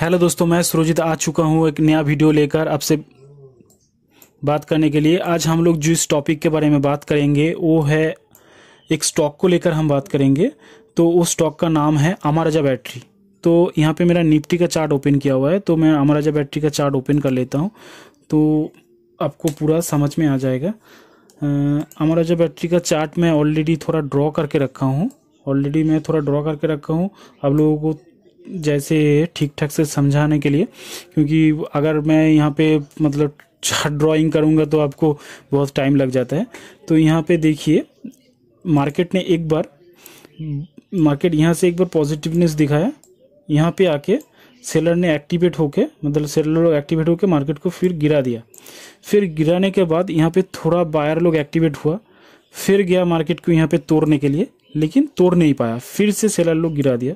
hello दोस्तों मैं सुरजित आ चुका हूँ एक नया वीडियो लेकर आपसे बात करने के लिए आज हम लोग जिस टॉपिक के बारे में बात करेंगे वो है एक स्टॉक को लेकर हम बात करेंगे तो उस स्टॉक का नाम है अमाराजा बैटरी तो यहाँ पे मेरा निफ्टी का चार्ट ओपन किया हुआ है तो मैं अमाराजा बैटरी का चार्ट ओपन कर लेता हूँ तो आपको पूरा समझ में आ जाएगा अमाराजा बैटरी का चार्ट मैं ऑलरेडी थोड़ा ड्रॉ करके रखा हूँ ऑलरेडी मैं थोड़ा ड्रॉ करके रखा हूँ आप लोगों को जैसे ठीक ठाक से समझाने के लिए क्योंकि अगर मैं यहाँ पे मतलब चार्ट ड्राइंग करूँगा तो आपको बहुत टाइम लग जाता है तो यहाँ पे देखिए मार्केट ने एक बार मार्केट यहाँ से एक बार पॉजिटिवनेस दिखाया यहाँ पे आके सेलर ने एक्टिवेट होके मतलब सेलर लोग एक्टिवेट होके मार्केट को फिर गिरा दिया फिर गिराने के बाद यहाँ पे थोड़ा बायर लोग एक्टिवेट हुआ फिर गया मार्केट को यहाँ पे तोड़ने के लिए लेकिन तोड़ नहीं पाया फिर से सेलर लोग गिरा दिया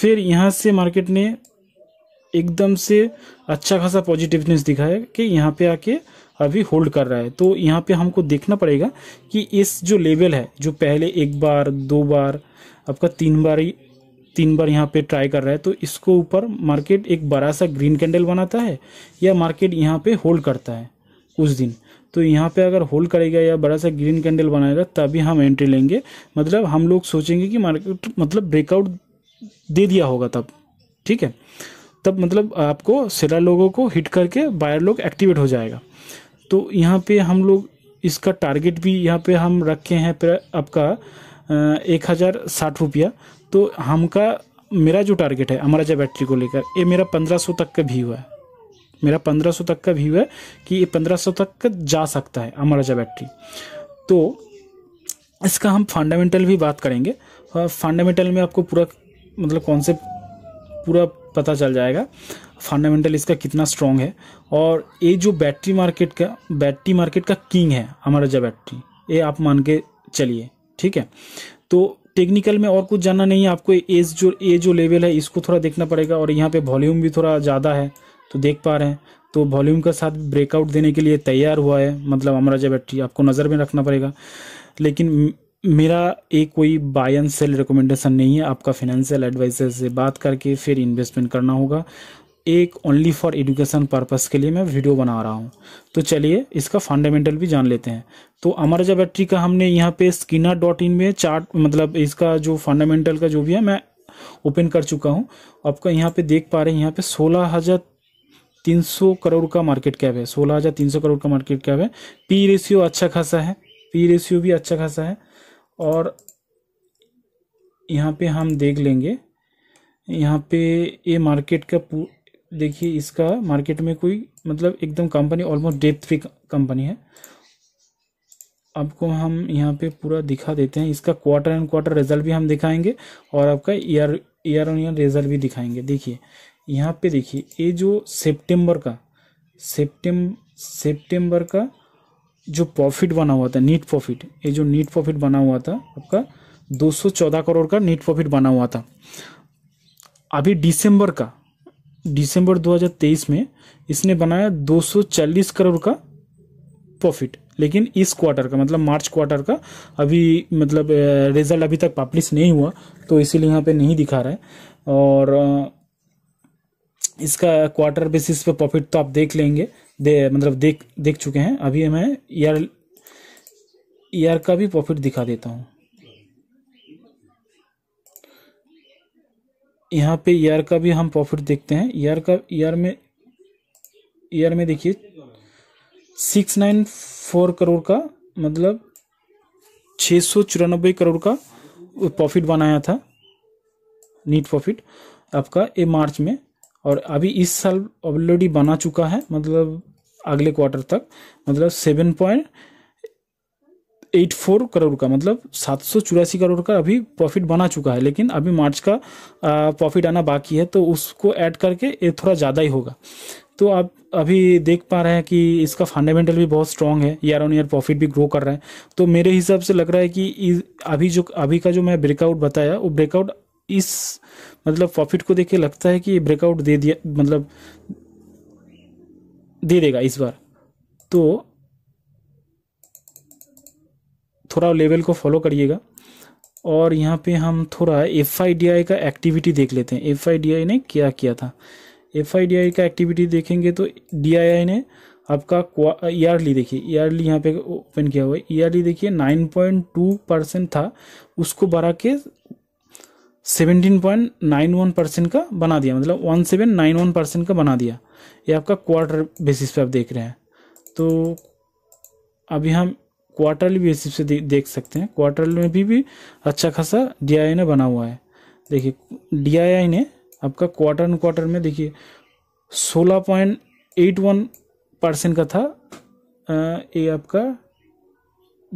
फिर यहाँ से मार्केट ने एकदम से अच्छा खासा पॉजिटिवनेस दिखाया कि यहाँ पे आके अभी होल्ड कर रहा है तो यहाँ पे हमको देखना पड़ेगा कि इस जो लेवल है जो पहले एक बार दो बार आपका तीन बार ही तीन बार यहाँ पे ट्राई कर रहा है तो इसको ऊपर मार्केट एक बड़ा सा ग्रीन कैंडल बनाता है या मार्केट यहाँ पे होल्ड करता है उस दिन तो यहाँ पे अगर होल्ड करेगा या बड़ा सा ग्रीन कैंडल बनाएगा तभी हम एंट्री लेंगे मतलब हम लोग सोचेंगे कि मार्केट मतलब ब्रेकआउट दे दिया होगा तब ठीक है तब मतलब आपको सेलर लोगों को हिट करके बायर लोग एक्टिवेट हो जाएगा तो यहाँ पे हम लोग इसका टारगेट भी यहाँ पे हम रखे हैं आपका एक हज़ार साठ रुपया तो हमका मेरा जो टारगेट है अमराजा बैटरी को लेकर ये मेरा पंद्रह सौ तक का भी हुआ है मेरा 1500 तक का व्यू है कि ये 1500 तक जा सकता है राजा बैटरी तो इसका हम फंडामेंटल भी बात करेंगे फंडामेंटल हाँ, में आपको पूरा मतलब कॉन्सेप्ट पूरा पता चल जाएगा फंडामेंटल इसका कितना स्ट्रॉन्ग है और ये जो बैटरी मार्केट का बैटरी मार्केट का किंग है राजा बैटरी ये आप मान के चलिए ठीक है तो टेक्निकल में और कुछ जानना नहीं है आपको एज जो ए जो लेवल है इसको थोड़ा देखना पड़ेगा और यहाँ पे वॉल्यूम भी थोड़ा ज़्यादा है तो देख पा रहे हैं तो वॉल्यूम के साथ ब्रेकआउट देने के लिए तैयार हुआ है मतलब अमराजा बैटरी आपको नज़र में रखना पड़ेगा लेकिन मेरा एक कोई बाय एंड सेल रिकमेंडेशन नहीं है आपका फाइनेंशियल एडवाइजर से बात करके फिर इन्वेस्टमेंट करना होगा एक ओनली फॉर एडुकेशन पर्पज़ के लिए मैं वीडियो बना रहा हूँ तो चलिए इसका फंडामेंटल भी जान लेते हैं तो अमरजा बैटरी का हमने यहाँ पे स्किना डॉट इन में चार्ट मतलब इसका जो फंडामेंटल का जो भी है मैं ओपन कर चुका हूँ आपका यहाँ पे देख पा रहे हैं यहाँ पे सोलह हज़ार 300 करोड़ का मार्केट कैप है 16,300 करोड़ का मार्केट कैप है पी रेशियो अच्छा खासा है पी रेशियो भी अच्छा खासा है और यहाँ पे हम देख लेंगे यहाँ पे ये मार्केट का देखिए इसका मार्केट में कोई मतलब एकदम company almost debt free company है आपको हम यहाँ पे पूरा दिखा देते हैं इसका क्वार्टर एंड क्वार्टर रिजल्ट भी हम दिखाएंगे और आपका year year on year result भी दिखाएंगे देखिए यहाँ पे देखिए ये जो सितंबर का सेप्टेम सितंबर का जो प्रॉफिट बना हुआ था नीट प्रॉफिट ये जो नीट प्रॉफिट बना हुआ था आपका 214 करोड़ का नीट प्रॉफिट बना हुआ था अभी दिसंबर का दिसंबर 2023 में इसने बनाया 240 करोड़ का प्रॉफिट लेकिन इस क्वार्टर का मतलब मार्च क्वार्टर का अभी मतलब रिजल्ट अभी तक पब्लिश नहीं हुआ तो इसीलिए यहाँ पे नहीं दिखा रहा है और इसका क्वार्टर बेसिस पे प्रॉफिट तो आप देख लेंगे दे मतलब देख देख चुके हैं अभी मैं ईयर ER, ईयर ER का भी प्रॉफिट दिखा देता हूँ यहाँ पे ईयर ER का भी हम प्रॉफिट देखते हैं ईयर का ईयर में ईयर में देखिए सिक्स नाइन फोर करोड़ का मतलब छः सौ चौरानबे करोड़ का प्रॉफिट बनाया था नीट प्रॉफिट आपका ये मार्च में और अभी इस साल ऑलरेडी बना चुका है मतलब अगले क्वार्टर तक मतलब seven point eight four crore का मतलब सात सौ चौरासी करोड़ का अभी प्रॉफिट बना चुका है लेकिन अभी मार्च का प्रॉफिट आना बाकी है तो उसको ऐड करके ये थोड़ा ज़्यादा ही होगा तो आप अभी देख पा रहे हैं कि इसका फंडामेंटल भी बहुत स्ट्रांग है ईयर ऑन ईयर प्रॉफिट भी ग्रो कर रहा है तो मेरे हिसाब से लग रहा है कि अभी जो अभी का जो मैं ब्रेकआउट बताया वो ब्रेकआउट इस मतलब प्रॉफिट को देख के लगता है कि ब्रेकआउट दे दिया मतलब दे देगा इस बार तो थोड़ा लेवल को फॉलो करिएगा और यहाँ पे हम थोड़ा एफ का एक्टिविटी देख लेते हैं एफ ने क्या किया था एफ का एक्टिविटी देखेंगे तो डी ने आपका ईयरली देखिए ईयरली यहाँ पे ओपन किया हुआ है ईयरली देखिए 9.2 परसेंट था उसको बढ़ा के seventeen point nine one percent का बना दिया मतलब one seven nine one percent का बना दिया ये आपका क्वार्टर बेसिस पे आप देख रहे हैं तो अभी हम क्वार्टरली बेसिस पे देख सकते हैं क्वार्टरली में भी, भी अच्छा खासा डी आई ने बना हुआ है देखिए डी आई आई ने आपका क्वार्टर एंड क्वार्टर में देखिए सोलह पॉइंट एट वन परसेंट का था ये आपका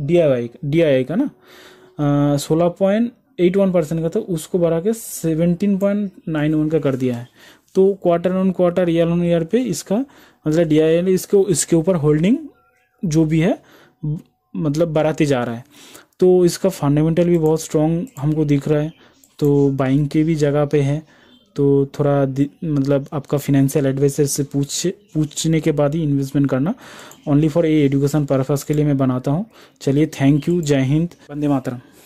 डी आई का डी आई आई का ना सोलह पॉइंट एट वन परसेंट का था उसको बढ़ा के सेवनटीन पॉइंट नाइन वन का कर दिया है तो quarter on quarter year on year पे इसका मतलब डी आई एल इसको इसके ऊपर होल्डिंग जो भी है मतलब बढ़ाते जा रहा है तो इसका फंडामेंटल भी बहुत स्ट्रॉन्ग हमको दिख रहा है तो बाइंग के भी जगह पे है तो थोड़ा मतलब आपका फिनेंशियल एडवाइजर से पूछ पूछने के बाद ही इन्वेस्टमेंट करना only for a education purpose के लिए मैं बनाता हूँ चलिए थैंक यू जय हिंद वंदे मातरम